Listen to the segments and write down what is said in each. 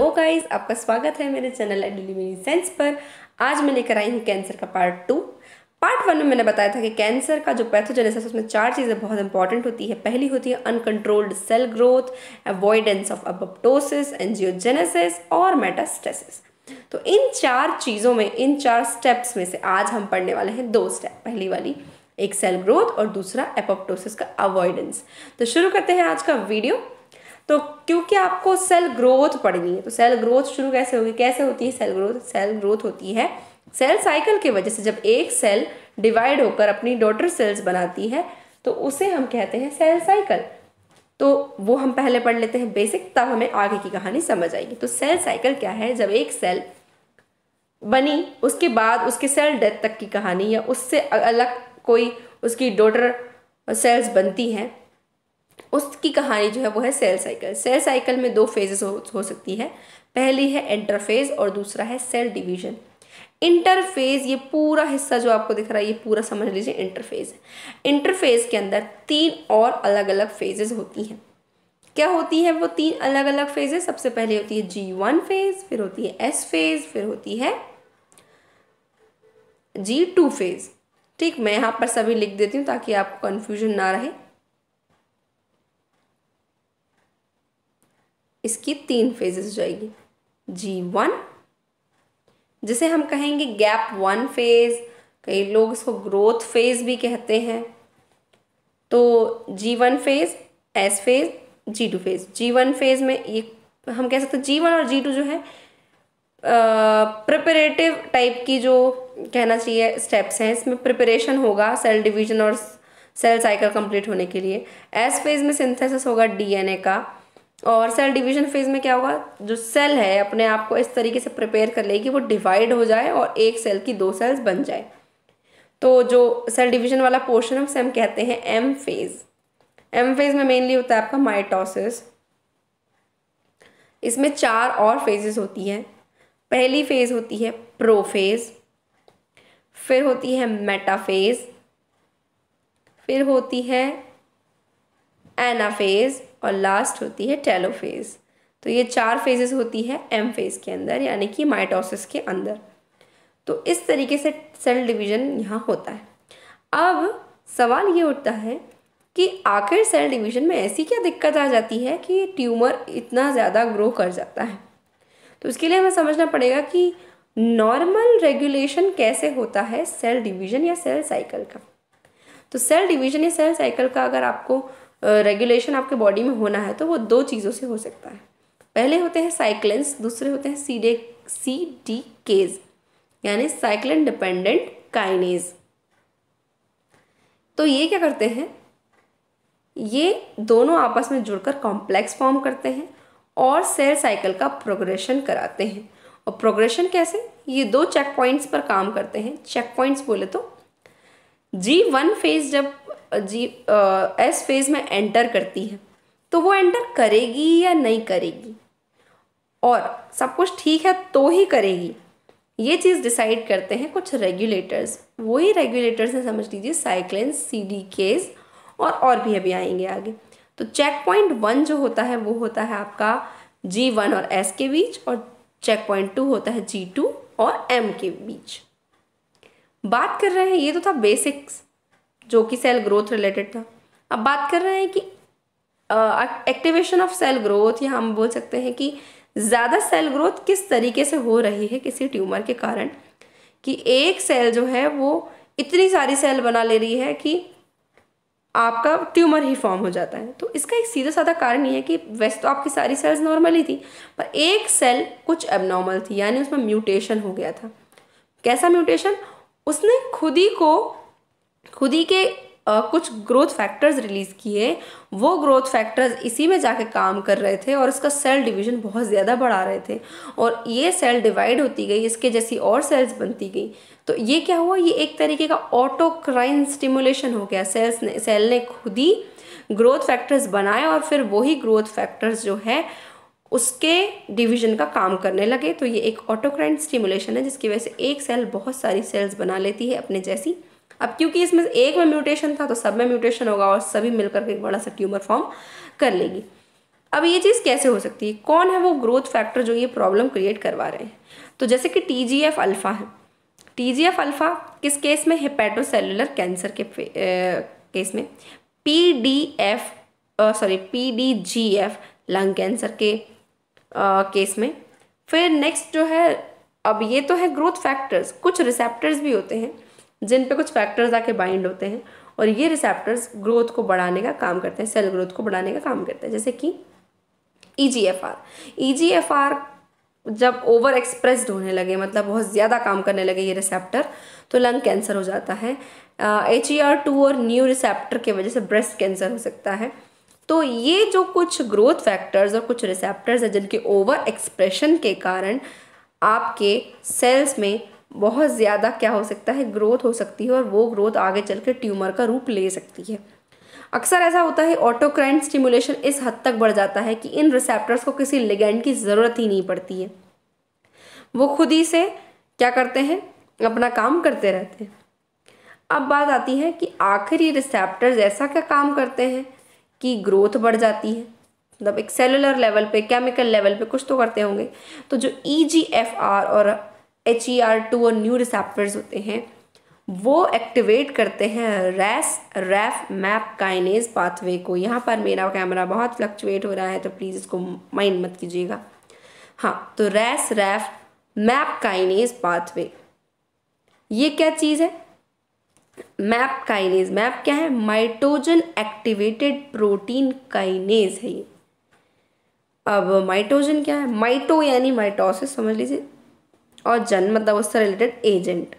hello guys आपका स्वागत है मेरे चैनल एडुलिमिनी सेंस पर आज मैं लेकर आई हूँ कैंसर का पार्ट टू पार्ट वन में मैंने बताया था कि कैंसर का जो पैथोजेनेसिस उसमें चार चीज़ें बहुत इंपॉर्टेंट होती है पहली होती है uncontrolled cell growth avoidance of apoptosis angiogenesis और मेटास्टेसिस तो इन चार चीज़ों में इन चार स्टेप्स में से आज हम पढ़ने वाले हैं दो स्टेप पहली वाली एक सेल ग्रोथ और दूसरा एपोप्टोसिस का अवॉइडेंस तो शुरू करते हैं आज का वीडियो तो क्योंकि आपको सेल ग्रोथ पढ़नी है तो सेल ग्रोथ शुरू कैसे होगी कैसे होती है सेल ग्रोथ सेल ग्रोथ होती है सेल साइकिल की वजह से जब एक सेल डिवाइड होकर अपनी डॉटर सेल्स बनाती है तो उसे हम कहते हैं सेल साइकिल तो वो हम पहले पढ़ लेते हैं बेसिक तब हमें आगे की कहानी समझ आएगी तो सेल साइकिल क्या है जब एक सेल बनी उसके बाद उसके सेल डेथ तक की कहानी या उससे अलग कोई उसकी डॉटर सेल्स बनती हैं उसकी कहानी जो है वो है सेल साइकिल सेल साइकिल में दो फेजेस हो, हो सकती है पहली है इंटरफेज और दूसरा है सेल डिवीजन इंटरफेज ये पूरा हिस्सा जो आपको दिख रहा है ये पूरा समझ लीजिए इंटरफेज इंटरफेज के अंदर तीन और अलग अलग फेजेस होती हैं क्या होती है वो तीन अलग अलग फेजेस सबसे पहले होती है जी वन फेज फिर होती है एस फेज फिर होती है जी टू फेज ठीक मैं यहाँ पर सभी लिख देती हूँ ताकि आपको कन्फ्यूजन ना रहे इसकी तीन फेजेस जाएगी जी वन जिसे हम कहेंगे गैप वन फेज कई लोग इसको ग्रोथ फेज भी कहते हैं तो G one phase S phase G two phase G one phase में ये हम कह सकते हैं जी वन और जी टू जो है प्रिपरेटिव टाइप की जो कहना चाहिए स्टेप्स हैं इसमें प्रिपरेशन होगा सेल डिवीजन और सेल साइकिल कंप्लीट होने के लिए एस फेज में सिंथेसिस होगा डीएनए का और सेल डिवीजन फेज में क्या होगा जो सेल है अपने आप को इस तरीके से प्रिपेयर कर लेगी वो डिवाइड हो जाए और एक सेल की दो सेल्स बन जाए तो जो सेल डिवीजन वाला पोर्शन है उसे हम कहते हैं एम फेज एम फेज में मेनली होता है आपका माइटोसिस इसमें चार और फेजेस होती हैं पहली फेज होती है प्रोफेज फिर होती है मेटाफेज फिर होती है एनाफेज और लास्ट होती है टेलोफेज तो ये चार फेजेस होती है एम फेज के अंदर यानी कि माइटोसिस के अंदर तो इस तरीके से सेल डिवीज़न यहाँ होता है अब सवाल ये उठता है कि आखिर सेल डिवीज़न में ऐसी क्या दिक्कत आ जाती है कि ट्यूमर इतना ज़्यादा ग्रो कर जाता है तो उसके लिए हमें समझना पड़ेगा कि नॉर्मल रेगुलेशन कैसे होता है सेल डिवीज़न या सेल साइकिल का तो सेल डिवीज़न या सेल साइकिल का अगर आपको रेगुलेशन आपके बॉडी में होना है तो वो दो चीज़ों से हो सकता है पहले होते हैं साइक्लेंस दूसरे होते हैं C D C D Ks यानी साइक्लिन डिपेंडेंट काइनेज तो ये क्या करते हैं ये दोनों आपस में जुड़कर कॉम्प्लेक्स फॉर्म करते हैं और सेल साइकिल का प्रोग्रेशन कराते हैं और प्रोग्रेशन कैसे ये दो चेक पॉइंट्स पर काम करते हैं चेक पॉइंट्स बोले तो जी वन फेज जब जी एस फेज में एंटर करती है तो वो एंटर करेगी या नहीं करेगी और सब कुछ ठीक है तो ही करेगी ये चीज़ डिसाइड करते हैं कुछ रेगुलेटर्स वही रेगुलेटर्स हैं समझ लीजिए साइक्लिन सी डी केस और और भी अभी आएंगे आगे तो चेक पॉइंट वन जो होता है वो होता है आपका जी वन और एस के बीच और चेक पॉइंट टू होता है जी टू और एम के बीच बात कर रहे हैं ये तो था बेसिक्स जो कि सेल ग्रोथ रिलेटेड था अब बात कर रहे हैं कि एक्टिवेशन ऑफ सेल ग्रोथ या हम बोल सकते हैं कि ज़्यादा सेल ग्रोथ किस तरीके से हो रही है किसी ट्यूमर के कारण कि एक सेल जो है वो इतनी सारी सेल बना ले रही है कि आपका ट्यूमर ही फॉर्म हो जाता है तो इसका एक सीधा साधा कारण ये है कि वैसे तो आपकी सारी सेल्स नॉर्मल ही थी पर एक सेल कुछ एबनॉर्मल थी यानी उसमें म्यूटेशन हो गया था कैसा म्यूटेशन उसने खुद ही को खुद ही के कुछ ग्रोथ फैक्टर्स रिलीज़ किए वो ग्रोथ फैक्टर्स इसी में जाके काम कर रहे थे और इसका सेल डिवीजन बहुत ज़्यादा बढ़ा रहे थे और ये सेल डिवाइड होती गई इसके जैसी और सेल्स बनती गई तो ये क्या हुआ ये एक तरीके का ऑटोक्राइन स्टिमुलेशन हो गया सेल्स ने सेल ने खुद ही ग्रोथ फैक्टर्स बनाए और फिर वही ग्रोथ फैक्टर्स जो है उसके डिवीजन का काम करने लगे तो ये एक ऑटोक्राइन स्टिमुलेशन है जिसकी वजह से एक सेल बहुत सारी सेल्स बना लेती है अपने जैसी अब क्योंकि इसमें एक में म्यूटेशन था तो सब में म्यूटेशन होगा और सभी मिलकर के एक बड़ा सा ट्यूमर फॉर्म कर लेगी अब ये चीज़ कैसे हो सकती है कौन है वो ग्रोथ फैक्टर जो ये प्रॉब्लम क्रिएट करवा रहे हैं तो जैसे कि टी जी एफ अल्फ़ा है टी जी एफ अल्फ़ा किस केस में हिपैटोसेलुलर कैंसर के ए, केस में P D F sorry P D G F lung cancer के केस में फिर नेक्स्ट जो है अब ये तो है ग्रोथ फैक्टर्स कुछ रिसेप्टर्स भी होते हैं जिन पे कुछ फैक्टर्स आके बाइंड होते हैं और ये रिसेप्टर्स ग्रोथ को बढ़ाने का काम करते हैं सेल ग्रोथ को बढ़ाने का काम करते हैं जैसे कि E G F R E G F R जब ओवर एक्सप्रेस्ड होने लगे मतलब बहुत ज़्यादा काम करने लगे ये रिसेप्टर तो लंग कैंसर हो जाता है एच ई आर टू और न्यू रिसेप्टर की वजह से ब्रेस्ट कैंसर हो सकता है तो ये जो कुछ ग्रोथ फैक्टर्स और कुछ रिसेप्टर्स हैं जिनके ओवर एक्सप्रेशन के कारण आपके सेल्स में बहुत ज़्यादा क्या हो सकता है ग्रोथ हो सकती है और वो ग्रोथ आगे चल के ट्यूमर का रूप ले सकती है अक्सर ऐसा होता है ऑटोक्राइन स्टिमुलेशन इस हद तक बढ़ जाता है कि इन रिसेप्टर्स को किसी लिगेंड की ज़रूरत ही नहीं पड़ती है वो खुद ही से क्या करते हैं अपना काम करते रहते हैं अब बात आती है कि आखिर ये रिसेप्टर्स ऐसा क्या काम करते हैं कि ग्रोथ बढ़ जाती है मतलब एक सेलुलर लेवल पे केमिकल लेवल पे कुछ तो करते होंगे तो जो ई जी एफ आर और एच ई आर टू और न्यू रिसेप्टर्स होते हैं वो एक्टिवेट करते हैं Ras Raf MAP kinase pathway को यहाँ पर मेरा कैमरा बहुत फ्लक्चुएट हो रहा है तो प्लीज़ इसको माइंड मत कीजिएगा हाँ तो Ras Raf MAP kinase pathway ये क्या चीज़ है मैप काइनेज मैप क्या है माइटोजन एक्टिवेटेड प्रोटीन काइनेज है ये अब माइटोजन क्या है माइटो यानी माइटोसिस समझ लीजिए और जन मतलब उससे रिलेटेड एजेंट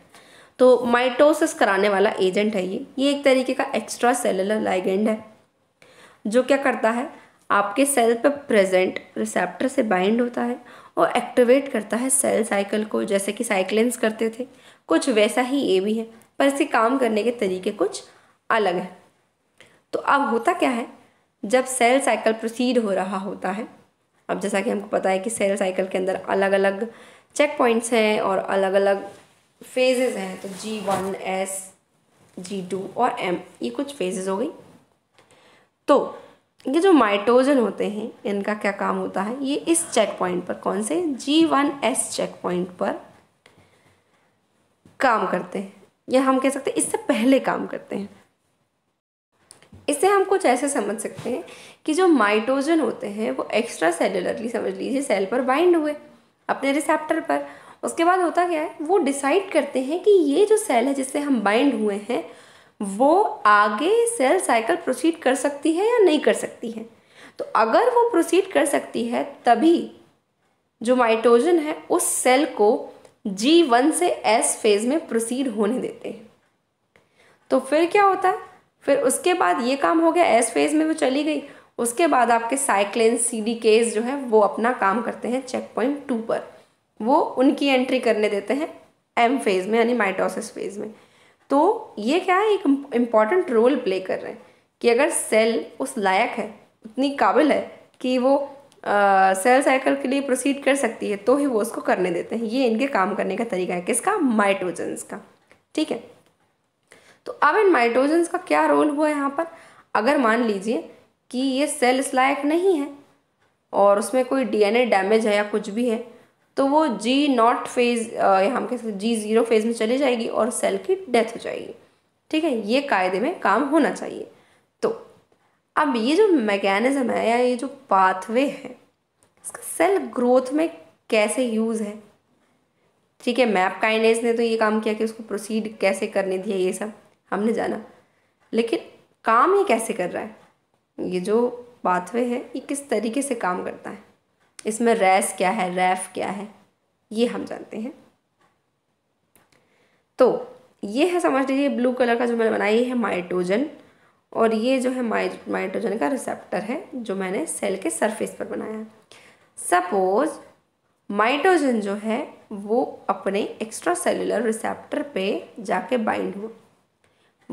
तो माइटोसिस कराने वाला एजेंट है ये ये एक तरीके का एक्स्ट्रा सेलुलर लाइगेंड है जो क्या करता है आपके सेल पर प्रेजेंट रिसेप्टर से बाइंड होता है और एक्टिवेट करता है सेल साइकिल को जैसे कि साइक्लेंस करते थे कुछ वैसा ही ये भी है पर इसे काम करने के तरीके कुछ अलग है तो अब होता क्या है जब सेल साइकिल प्रोसीड हो रहा होता है अब जैसा कि हमको पता है कि सेल साइकिल के अंदर अलग अलग चेक पॉइंट्स हैं और अलग अलग फेजेज़ हैं तो G one S G two और एम ये कुछ फेजेज़ हो गई तो ये जो माइटोजन होते हैं इनका क्या काम होता है ये इस चेक पॉइंट पर कौन से G one S check point पर काम करते हैं या हम कह सकते हैं इससे पहले काम करते हैं इससे हम कुछ ऐसे समझ सकते हैं कि जो माइटोजन होते हैं वो एक्स्ट्रा सेलुलरली समझ लीजिए सेल पर बाइंड हुए अपने रिसेप्टर पर उसके बाद होता क्या है वो डिसाइड करते हैं कि ये जो सेल है जिससे हम बाइंड हुए हैं वो आगे सेल साइकिल प्रोसीड कर सकती है या नहीं कर सकती है तो अगर वो प्रोसीड कर सकती है तभी जो माइटोजन है उस सेल को जी वन से एस फेज में प्रोसीड होने देते हैं तो फिर क्या होता है फिर उसके बाद ये काम हो गया एस फेज में वो चली गई उसके बाद आपके साइक्लिन सी डी केस जो है वो अपना काम करते हैं चेक पॉइंट टू पर वो उनकी एंट्री करने देते हैं एम फेज़ में यानी माइटोसिस फेज़ में तो ये क्या है एक इम्पॉर्टेंट रोल प्ले कर रहे हैं कि अगर सेल उस लायक है उतनी काबिल है कि वो आ, सेल साइकिल के लिए प्रोसीड कर सकती है तो ही वो उसको करने देते हैं ये इनके काम करने का तरीका है किसका माइट्रोजेंस का ठीक है तो अब इन माइट्रोजन्स का क्या रोल हुआ यहाँ पर अगर मान लीजिए कि ये सेल्स लायक नहीं है और उसमें कोई डीएनए डैमेज है या कुछ भी है तो वो जी नॉट फेज़ या हम कह सकते जी ज़ीरो फेज़ में चली जाएगी और सेल की डेथ हो जाएगी ठीक है ये कायदे में काम होना चाहिए तो अब ये जो मैकेनिज़्म है या ये जो पाथवे है इसका सेल ग्रोथ में कैसे यूज़ है ठीक है मैप काइनेस ने तो ये काम किया कि उसको प्रोसीड कैसे करने दिया ये सब हमने जाना लेकिन काम ये कैसे कर रहा है ये जो पाथवे है ये किस तरीके से काम करता है इसमें रैस क्या है रैफ क्या है ये हम जानते हैं तो ये है समझ लीजिए ब्लू कलर का जो मैंने बनाया ये है माइट्रोजन और ये जो है माइ माइट्रोजन का रिसेप्टर है जो मैंने सेल के सरफेस पर बनाया सपोज माइट्रोजन जो है वो अपने एक्स्ट्रा सेलुलर रिसेप्टर पे जाके बाइंड हुआ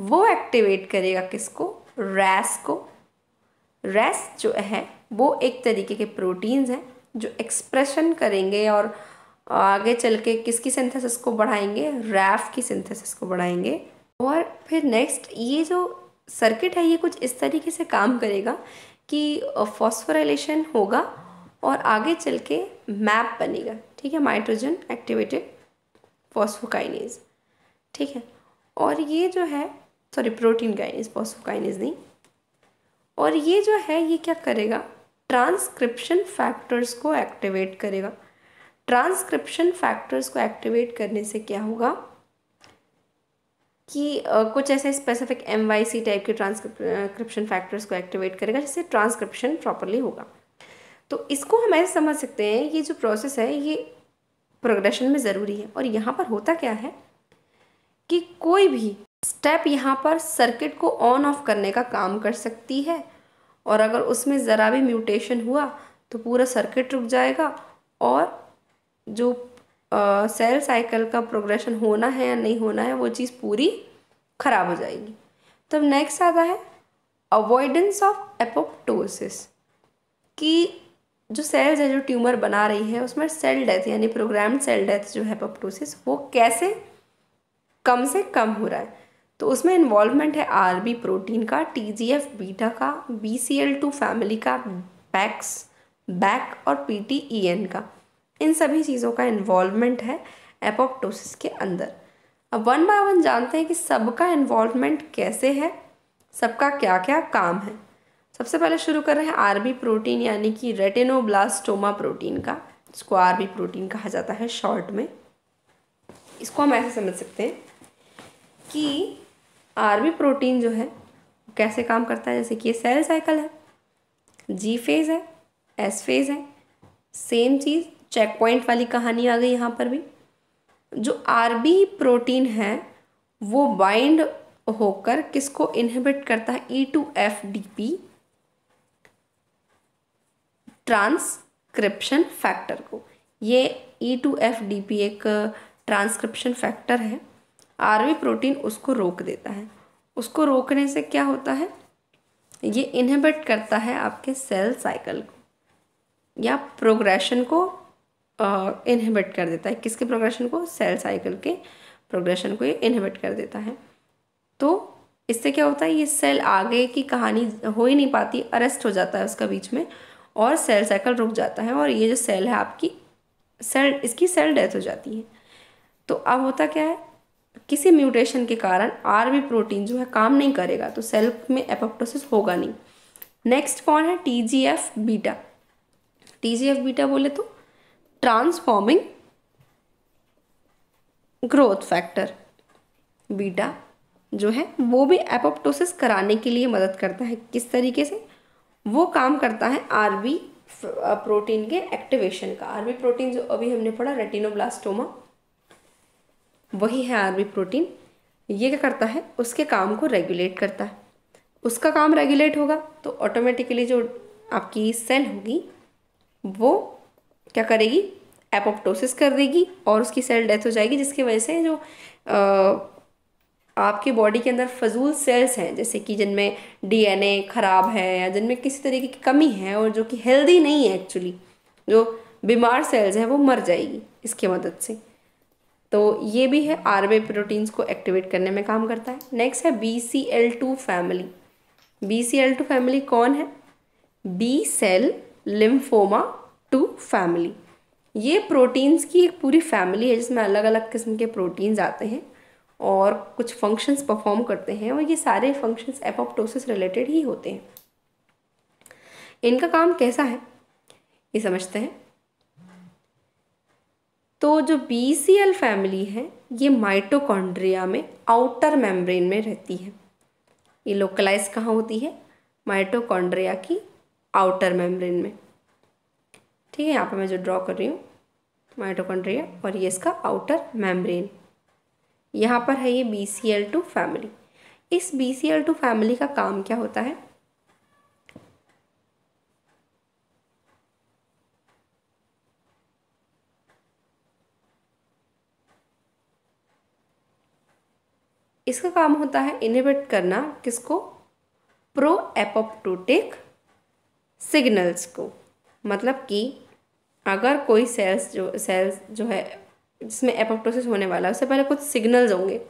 वो एक्टिवेट करेगा किसको रैस को रेस्ट जो है वो एक तरीके के प्रोटीन्स हैं जो एक्सप्रेशन करेंगे और आगे चल के किसकी सिंथेसिस को बढ़ाएंगे रैफ की सिंथेसिस को बढ़ाएंगे और फिर नेक्स्ट ये जो सर्किट है ये कुछ इस तरीके से काम करेगा कि फॉस्फोराइलेशन होगा और आगे चल के मैप बनेगा ठीक है माइट्रोजन एक्टिवेटेड फॉस्फोकाइनेज ठीक है और ये जो है सॉरी प्रोटीन काइनेज फॉस्फोकाइनेज नहीं और ये जो है ये क्या करेगा ट्रांसक्रिप्शन फैक्टर्स को एक्टिवेट करेगा ट्रांसक्रिप्शन फैक्टर्स को एक्टिवेट करने से क्या होगा कि कुछ ऐसे specific M Y C type के ट्रांसक्रिप्शन फैक्टर्स को एक्टिवेट करेगा जिससे ट्रांसक्रिप्शन प्रॉपरली होगा तो इसको हम ऐसे समझ सकते हैं ये जो प्रोसेस है ये प्रोग्रेशन में ज़रूरी है और यहाँ पर होता क्या है कि कोई भी स्टेप यहाँ पर सर्किट को ऑन ऑफ करने का काम कर सकती है और अगर उसमें ज़रा भी म्यूटेशन हुआ तो पूरा सर्किट रुक जाएगा और जो सेल साइकिल का प्रोग्रेशन होना है या नहीं होना है वो चीज़ पूरी ख़राब हो जाएगी तब तो नेक्स्ट आता है अवॉइडेंस ऑफ एपोप्टोसिस कि जो सेल्स है जो ट्यूमर बना रही है उसमें सेल डेथ यानी प्रोग्राम सेल डेथ जो है एपोप्टोसिस वो कैसे कम से कम हो रहा है तो उसमें इन्वॉल्वमेंट है आरबी प्रोटीन का टीजीएफ बीटा का टू फैमिली का बैक्स बैक e और पीटीईएन e का इन सभी चीज़ों का इन्वॉल्वमेंट है एपोप्टोसिस के अंदर अब वन बाय वन जानते हैं कि सबका इन्वॉल्वमेंट कैसे है सबका क्या क्या काम है सबसे पहले शुरू कर रहे हैं आरबी प्रोटीन यानी कि रेटेनोब्लास्टोमा प्रोटीन का इसको आरबी प्रोटीन कहा जाता है शॉर्ट में इसको हम ऐसे समझ सकते हैं कि आरबी प्रोटीन जो है कैसे काम करता है जैसे कि ये सेल साइकिल है जी फेज़ है एस फेज़ है सेम चीज़ चेक पॉइंट वाली कहानी आ गई यहाँ पर भी जो आरबी प्रोटीन है वो बाइंड होकर किसको इनहिबिट करता है E two F D P transcription factor को ये E two F D P एक ट्रांसक्रिप्शन फैक्टर है आरवी प्रोटीन उसको रोक देता है उसको रोकने से क्या होता है ये इनहिबिट करता है आपके सेल साइकिल को या प्रोग्रेशन को इनहिबिट कर देता है किसके प्रोग्रेशन को सेल साइकिल के प्रोग्रेशन को ये इनहिबिट कर देता है तो इससे क्या होता है ये सेल आगे की कहानी हो ही नहीं पाती अरेस्ट हो जाता है उसका बीच में और सेल साइकिल रुक जाता है और ये जो सेल है आपकी सेल इसकी सेल डेथ हो जाती है तो अब होता क्या है किसी म्यूटेशन के कारण आरबी प्रोटीन जो है काम नहीं करेगा तो सेल में एपोप्टोसिस होगा नहीं नेक्स्ट कौन है T G F beta T G F beta बोले तो ट्रांसफॉर्मिंग ग्रोथ फैक्टर बीटा जो है वो भी एपोप्टोसिस कराने के लिए मदद करता है किस तरीके से वो काम करता है आरबी प्रोटीन के एक्टिवेशन का आरबी प्रोटीन जो अभी हमने पढ़ा रेटिनोब्लास्टोमा वही है आर प्रोटीन ये क्या करता है उसके काम को रेगुलेट करता है उसका काम रेगुलेट होगा तो ऑटोमेटिकली जो आपकी सेल होगी वो क्या करेगी एपोप्टोसिस कर देगी और उसकी सेल डेथ हो जाएगी जिसकी वजह से जो आ, आपके बॉडी के अंदर फजूल सेल्स हैं जैसे कि जिनमें डीएनए ख़राब है या जिनमें किसी तरीके की कमी है और जो कि हेल्दी नहीं है एक्चुअली जो बीमार सेल्स हैं वो मर जाएगी इसके मदद से तो ये भी है आरबे प्रोटीन्स को एक्टिवेट करने में काम करता है नेक्स्ट है B C L two family B C L two family कौन है B cell lymphoma two family ये प्रोटीन्स की एक पूरी फैमिली है जिसमें अलग अलग किस्म के प्रोटीन्स आते हैं और कुछ फंक्शंस परफॉर्म करते हैं और ये सारे फंक्शंस एपोप्टोसिस रिलेटेड ही होते हैं इनका काम कैसा है ये समझते हैं तो जो बी सी एल फैमिली है ये माइटोकॉन्ड्रिया में आउटर मेम्ब्रेन में रहती है ये लोकलाइज कहाँ होती है माइटोकॉन्ड्रिया की आउटर मेम्ब्रेन में ठीक है यहाँ पे मैं जो ड्रॉ कर रही हूँ माइटोकॉन्ड्रिया और ये इसका आउटर मेम्ब्रेन यहाँ पर है ये B C L two family इस B C L two family का काम क्या होता है इसका काम होता है इनहिबिट करना किसको प्रो एपोप्टोटिक सिग्नल्स को मतलब कि अगर कोई सेल्स जो सेल्स जो है जिसमें एपोप्टोसिस होने वाला है उससे पहले कुछ सिग्नल्स होंगे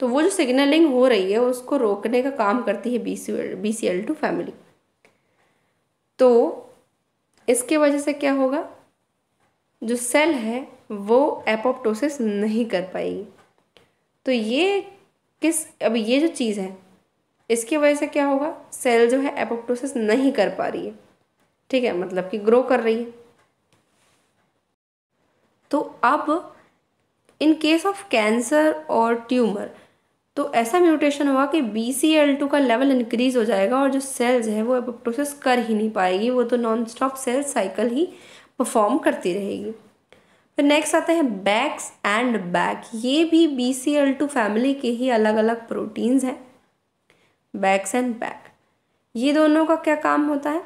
तो वो जो सिग्नलिंग हो रही है उसको रोकने का काम करती है B C B C L two family तो इसके वजह से क्या होगा जो सेल है वो एपोप्टोसिस नहीं कर पाएगी तो ये किस अब ये जो चीज़ है इसकी वजह से क्या होगा सेल जो है एपोप्टोसिस नहीं कर पा रही है ठीक है मतलब कि ग्रो कर रही है तो अब इन केस ऑफ कैंसर और ट्यूमर तो ऐसा म्यूटेशन हुआ कि बी सी एल टू का लेवल इंक्रीज हो जाएगा और जो सेल्स है वो एपोप्टोसिस कर ही नहीं पाएगी वो तो नॉन स्टॉप सेल साइकिल ही परफॉर्म करती रहेगी फिर नेक्स्ट आते हैं बैक्स एंड बैक ये भी B C L two family के ही अलग अलग प्रोटीन्स हैं बैक्स एंड बैक ये दोनों का क्या काम होता है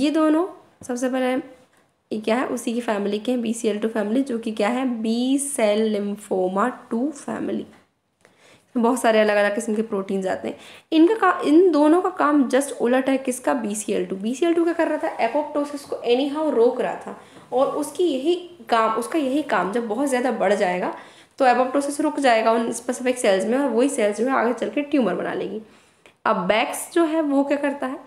ये दोनों सबसे पहले ये क्या है उसी की फैमिली के हैं B C L two family जो कि क्या है B cell lymphoma two family बहुत सारे अलग अलग किस्म के प्रोटीन्स आते हैं इनका का इन दोनों का काम जस्ट उलट है किसका B C L two B C L two क्या कर रहा था एपोप्टोसिस को एनी हाउ रोक रहा था और उसकी यही काम उसका यही काम जब बहुत ज़्यादा बढ़ जाएगा तो एपोप्टोसिस रुक जाएगा उन स्पेसिफिक सेल्स में और वही सेल्स है आगे चल के ट्यूमर बना लेगी अब बैक्स जो है वो क्या करता है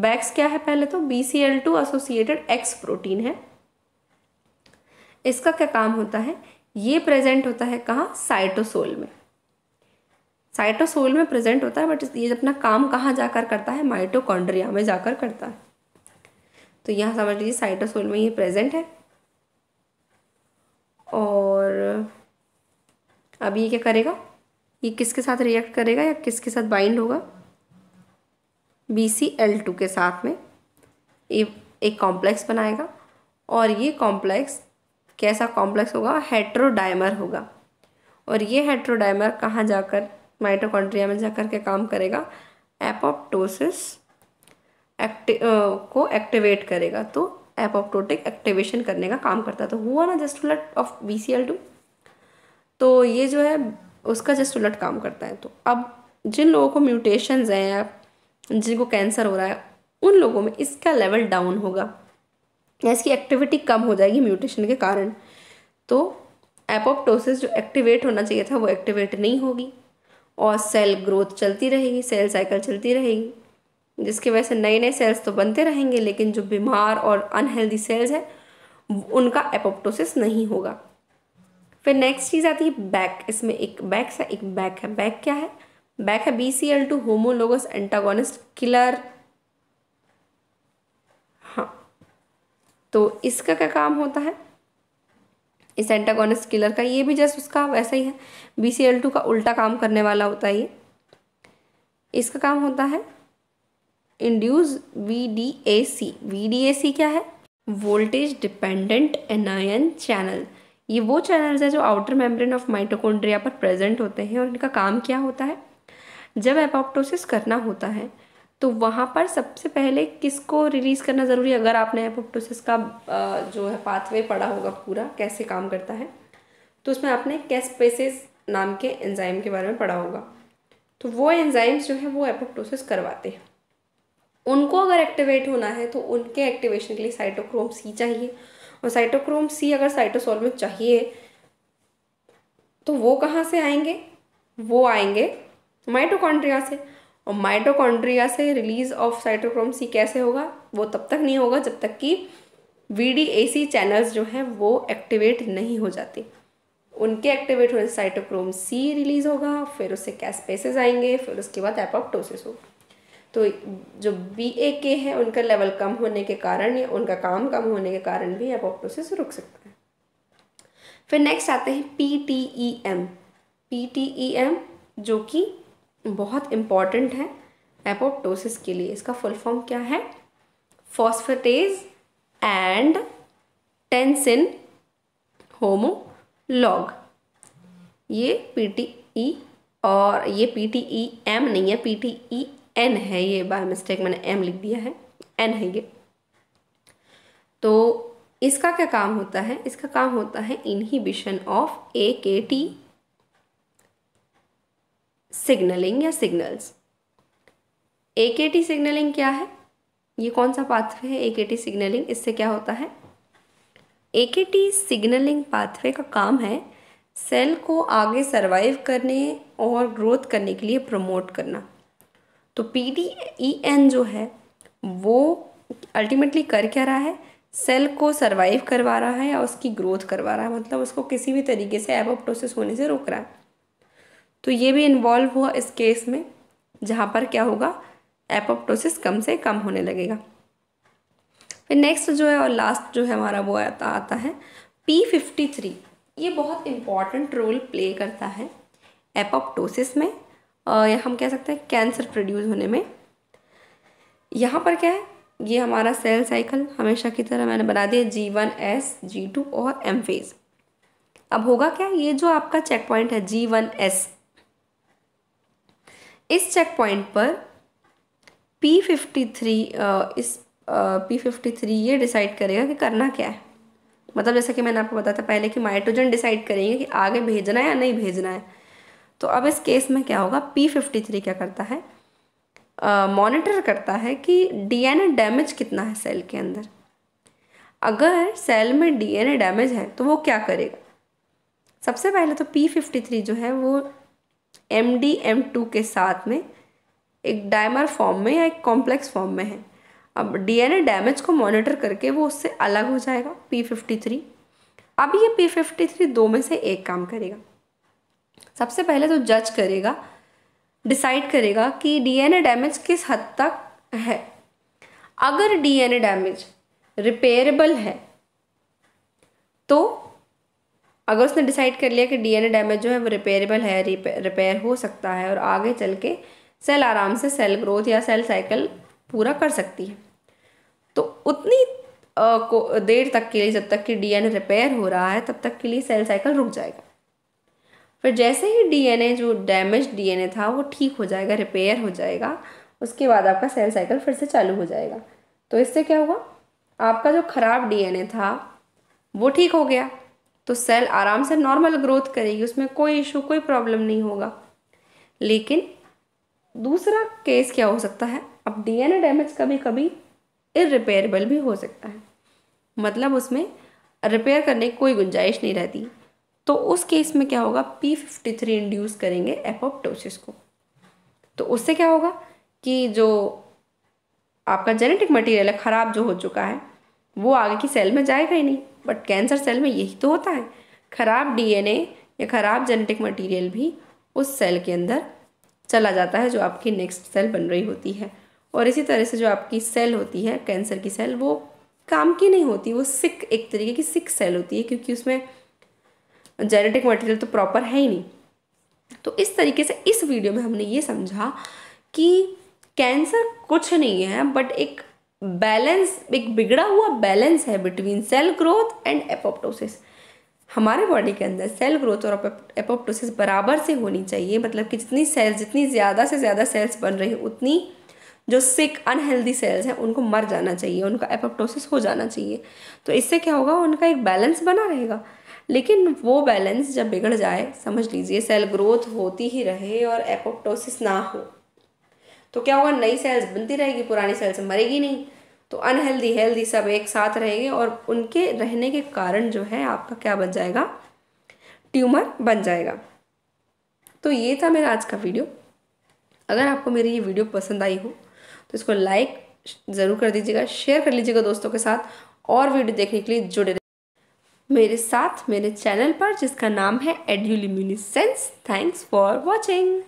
बैक्स क्या है पहले तो B C L two associated X protein है इसका क्या काम होता है ये प्रेजेंट होता है कहाँ साइटोसोल में साइटोसोल में प्रेजेंट होता है बट ये अपना काम कहाँ जाकर करता है माइटोकॉन्ड्रिया में जाकर करता है तो यहाँ समझ लीजिए साइटोसोल में ये प्रेजेंट है और अब ये क्या करेगा ये किसके साथ रिएक्ट करेगा या किसके साथ बाइंड होगा बी सी एल टू के साथ में ये एक कॉम्प्लेक्स बनाएगा और ये कॉम्प्लेक्स कैसा कॉम्प्लेक्स होगा हेट्रोडाइमर होगा और ये हेट्रोडाइमर कहाँ जाकर माइटोकॉन्ड्रिया में जाकर के काम करेगा एपोप्टोसिस एक्टि को एक्टिवेट करेगा तो एपोप्टोटिक एक्टिवेशन करने का काम करता है तो हुआ ना जस्ट उलट of B C L two तो ये जो है उसका जस्ट उलट काम करता है तो अब जिन लोगों को म्यूटेशन हैं या जिनको कैंसर हो रहा है उन लोगों में इसका लेवल डाउन होगा या इसकी एक्टिविटी कम हो जाएगी म्यूटेशन के कारण तो एपोप्टोसिस जो एक्टिवेट होना चाहिए था वो एक्टिवेट नहीं होगी और सेल ग्रोथ चलती रहेगी सेल साइकिल चलती रहेगी जिसकी वजह से नए नए सेल्स तो बनते रहेंगे लेकिन जो बीमार और अनहेल्दी सेल्स है उनका एपोप्टोसिस नहीं होगा फिर नेक्स्ट चीज़ आती है बैक इसमें एक बैक सा एक बैक है बैक क्या है बैक है B C L two homologous antagonist killer हाँ तो इसका क्या काम होता है इस एंटागोनिस्ट किलर का ये भी जस्ट उसका वैसा ही है बी सी एल टू का उल्टा काम करने वाला होता है ये इसका काम होता है induce V D A C V D A C क्या है वोल्टेज डिपेंडेंट एनायन चैनल ये वो चैनल्स हैं जो आउटर मेम्ब्रेन ऑफ माइटोकॉन्ड्रिया पर प्रेजेंट होते हैं और इनका काम क्या होता है जब एपोप्टोसिस करना होता है तो वहाँ पर सबसे पहले किसको रिलीज़ करना ज़रूरी है अगर आपने एपोप्टोसिस का जो है पाथवे पढ़ा होगा पूरा कैसे काम करता है तो उसमें आपने कैसपेसिस नाम के एंजाइम के बारे में पढ़ा होगा तो वो एंजाइम्स जो है वो एपोप्टोसिस करवाते हैं उनको अगर एक्टिवेट होना है तो उनके एक्टिवेशन के लिए साइटोक्रोम सी चाहिए और साइटोक्रोम सी अगर साइटोसोल में चाहिए तो वो कहाँ से आएंगे वो आएंगे माइटोकॉन्ड्रिया से और माइटोकॉन्ड्रिया से रिलीज ऑफ साइटोक्रोम सी कैसे होगा वो तब तक नहीं होगा जब तक कि V D A C channels जो हैं वो एक्टिवेट नहीं हो जाते उनके एक्टिवेट होने से साइटोक्रोम सी रिलीज़ होगा फिर उससे कैसपेसेस आएंगे फिर उसके बाद एपोप्टोसिस होगा तो जो बी ए के हैं उनका लेवल कम होने के कारण या उनका काम कम होने के कारण भी एपोप्टोसिस रुक सकता है फिर नेक्स्ट आते हैं P T E M P T E M जो कि बहुत इम्पॉर्टेंट है एपोप्टोसिस के लिए इसका फुल फॉर्म क्या है फॉस्फेटेज एंड टेंसिन होमोलॉग ये पी टी ई और ये पी टी ई एम नहीं है पी टी ई एन है ये बाय मिस्टेक मैंने एम लिख दिया है एन है ये तो इसका क्या काम होता है इसका काम होता है inhibition of A K T signalling या signals A K T signalling क्या है ये कौन सा पाथवे है ए के टी सिग्नलिंग इससे क्या होता है ए के टी सिग्नलिंग पाथवे का काम है सेल को आगे सर्वाइव करने और ग्रोथ करने के लिए प्रमोट करना तो पी डी ई एन जो है वो अल्टीमेटली कर क्या रहा है सेल को सर्वाइव करवा रहा है या उसकी ग्रोथ करवा रहा है मतलब उसको किसी भी तरीके से एबोप्टोसिस होने से रोक रहा है तो ये भी इन्वॉल्व हुआ इस केस में जहाँ पर क्या होगा एपोप्टोसिस कम से कम होने लगेगा फिर नेक्स्ट जो है और लास्ट जो है हमारा वो आता आता है पी फिफ्टी थ्री ये बहुत इम्पॉर्टेंट रोल प्ले करता है एपोप्टोसिस में या हम कह सकते हैं कैंसर प्रोड्यूस होने में यहाँ पर क्या है ये हमारा सेल साइकिल हमेशा की तरह मैंने बना दिया G one S G two और एम फेज अब होगा क्या ये जो आपका चेक पॉइंट है जी वन एस इस चेक पॉइंट पर पी फिफ्टी थ्री इस पी फिफ्टी थ्री ये डिसाइड करेगा कि करना क्या है मतलब जैसा कि मैंने आपको बताया था पहले कि माइट्रोजन डिसाइड करेंगे कि आगे भेजना है या नहीं भेजना है तो अब इस केस में क्या होगा पी फिफ्टी थ्री क्या करता है मॉनिटर uh, करता है कि डीएनए डैमेज कितना है सेल के अंदर अगर सेल में डीएनए डैमेज है तो वो क्या करेगा सबसे पहले तो पी फिफ्टी थ्री जो है वो एम डी एम टू के साथ में एक डायमर फॉर्म में या एक कॉम्प्लेक्स फॉर्म में है अब डीएनए डैमेज को मॉनिटर करके वो उससे अलग हो जाएगा पी फिफ्टी थ्री अब ये पी फिफ्टी थ्री दो में से एक काम करेगा सबसे पहले तो जज करेगा डिसाइड करेगा कि डीएनए डैमेज किस हद तक है अगर डीएनए डैमेज रिपेयरेबल है तो अगर उसने डिसाइड कर लिया कि डीएनए डैमेज जो है वो रिपेयरेबल है रिपेयर हो सकता है और आगे चल के सेल आराम से सेल ग्रोथ या सेल साइकिल पूरा कर सकती है तो उतनी आ, को देर तक के लिए जब तक कि डीएनए रिपेयर हो रहा है तब तक के लिए सेल साइकिल रुक जाएगा पर जैसे ही डीएनए जो डैमेज डीएनए था वो ठीक हो जाएगा रिपेयर हो जाएगा उसके बाद आपका सेल साइकिल फिर से चालू हो जाएगा तो इससे क्या हुआ आपका जो ख़राब डीएनए था वो ठीक हो गया तो सेल आराम से नॉर्मल ग्रोथ करेगी उसमें कोई इशू कोई प्रॉब्लम नहीं होगा लेकिन दूसरा केस क्या हो सकता है अब डीएनए डैमेज कभी कभी इरिपेयरेबल भी हो सकता है मतलब उसमें रिपेयर करने की कोई गुंजाइश नहीं रहती तो उस केस में क्या होगा पी फिफ्टी थ्री इंड्यूस करेंगे एपोप्टोसिस को तो उससे क्या होगा कि जो आपका जेनेटिक मटेरियल है ख़राब जो हो चुका है वो आगे की सेल में जाएगा ही नहीं बट कैंसर सेल में यही तो होता है ख़राब डीएनए या ख़राब जेनेटिक मटेरियल भी उस सेल के अंदर चला जाता है जो आपकी नेक्स्ट सेल बन रही होती है और इसी तरह से जो आपकी सेल होती है कैंसर की सेल वो काम की नहीं होती वो सिक एक तरीके की सिक सेल होती है क्योंकि उसमें जेनेटिक मटेरियल तो प्रॉपर है ही नहीं तो इस तरीके से इस वीडियो में हमने ये समझा कि कैंसर कुछ नहीं है बट एक बैलेंस एक बिगड़ा हुआ बैलेंस है between cell growth and apoptosis हमारे बॉडी के अंदर सेल ग्रोथ और एपोप्टोसिस बराबर से होनी चाहिए मतलब कि जितनी सेल्स जितनी ज़्यादा से ज़्यादा सेल्स बन रही है उतनी जो सिक अनहेल्दी सेल्स हैं उनको मर जाना चाहिए उनका एपोप्टोसिस हो जाना चाहिए तो इससे क्या होगा उनका एक बैलेंस बना रहेगा लेकिन वो बैलेंस जब बिगड़ जाए समझ लीजिए सेल ग्रोथ होती ही रहे और एपोप्टोसिस ना हो तो क्या होगा नई सेल्स बनती रहेगी पुरानी सेल्स मरेगी नहीं तो अनहेल्दी हेल्दी सब एक साथ रहेंगे और उनके रहने के कारण जो है आपका क्या बन जाएगा ट्यूमर बन जाएगा तो ये था मेरा आज का वीडियो अगर आपको मेरी ये वीडियो पसंद आई हो तो इसको लाइक ज़रूर कर दीजिएगा शेयर कर लीजिएगा दोस्तों के साथ और वीडियो देखने के लिए जुड़े मेरे साथ मेरे चैनल पर जिसका नाम है एड्यूलिम्यूनिसेंस थैंक्स फॉर वॉचिंग